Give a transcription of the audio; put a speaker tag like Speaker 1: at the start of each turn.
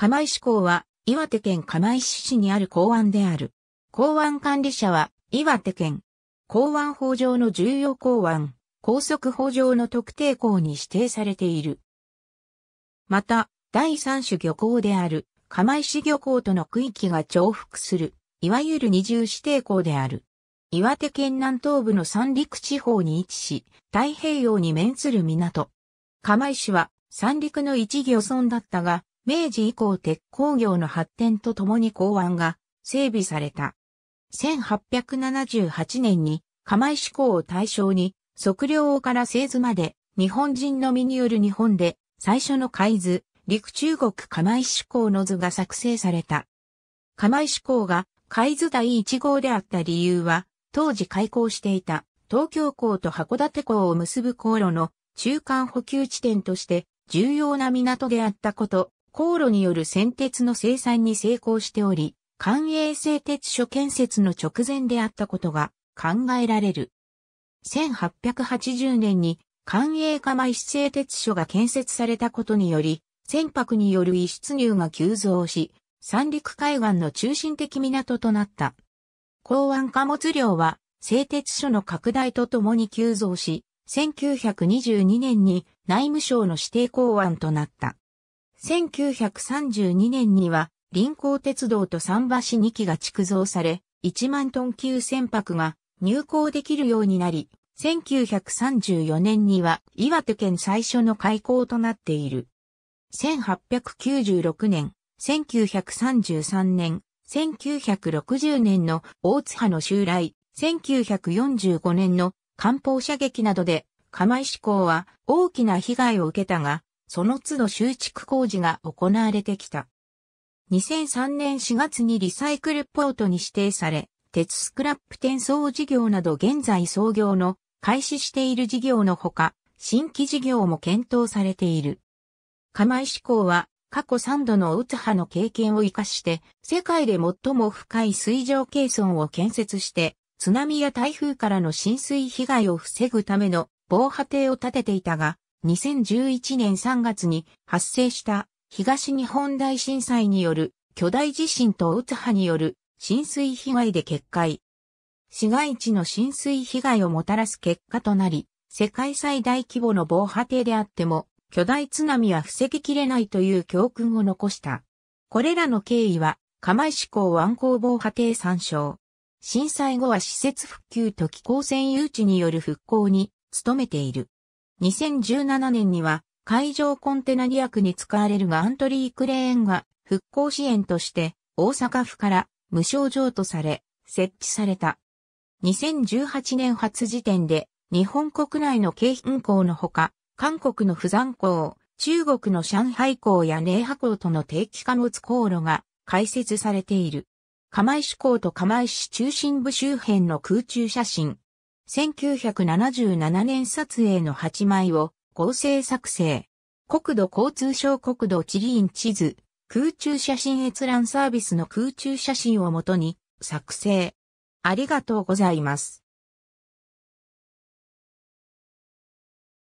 Speaker 1: 釜石港は岩手県釜石市にある港湾である。港湾管理者は岩手県。港湾法上の重要港湾、高速法上の特定港に指定されている。また、第三種漁港である釜石漁港との区域が重複する、いわゆる二重指定港である。岩手県南東部の三陸地方に位置し、太平洋に面する港。釜石は三陸の一漁村だったが、明治以降鉄鋼業の発展とともに港湾が整備された。1878年に釜石港を対象に測量から製図まで日本人のみによる日本で最初の海図、陸中国釜石港の図が作成された。釜石港が海図第1号であった理由は当時開港していた東京港と函館港を結ぶ航路の中間補給地点として重要な港であったこと航路による先鉄の生産に成功しており、官営製鉄所建設の直前であったことが考えられる。1880年に官営釜石製鉄所が建設されたことにより、船舶による輸出入が急増し、三陸海岸の中心的港となった。港湾貨物量は製鉄所の拡大とともに急増し、1922年に内務省の指定港湾となった。1932年には、臨港鉄道と桟橋2機が築造され、1万トン級船舶が入港できるようになり、1934年には岩手県最初の開港となっている。1896年、1933年、1960年の大津波の襲来、1945年の艦砲射撃などで、釜石港は大きな被害を受けたが、その都度修築工事が行われてきた。2003年4月にリサイクルポートに指定され、鉄スクラップ転送事業など現在創業の開始している事業のほか、新規事業も検討されている。釜石港は過去3度のつ波の経験を活かして、世界で最も深い水上軽村を建設して、津波や台風からの浸水被害を防ぐための防波堤を建てていたが、2011年3月に発生した東日本大震災による巨大地震と大つ波による浸水被害で決壊。市街地の浸水被害をもたらす結果となり、世界最大規模の防波堤であっても、巨大津波は防ぎきれないという教訓を残した。これらの経緯は、釜石港湾港防波堤参照。震災後は施設復旧と気候線誘致による復興に努めている。2017年には海上コンテナ規約に使われるがアントリークレーンが復興支援として大阪府から無償譲渡され設置された。2018年初時点で日本国内の京浜港のほか韓国の釜山港、中国の上海港や寧波港との定期貨物航路が開設されている。釜石港と釜石中心部周辺の空中写真、1977年撮影の8枚を合成作成。国土交通省国土地理院地図、空中写真閲覧サービスの空中写真をもとに作成。ありがとうございます。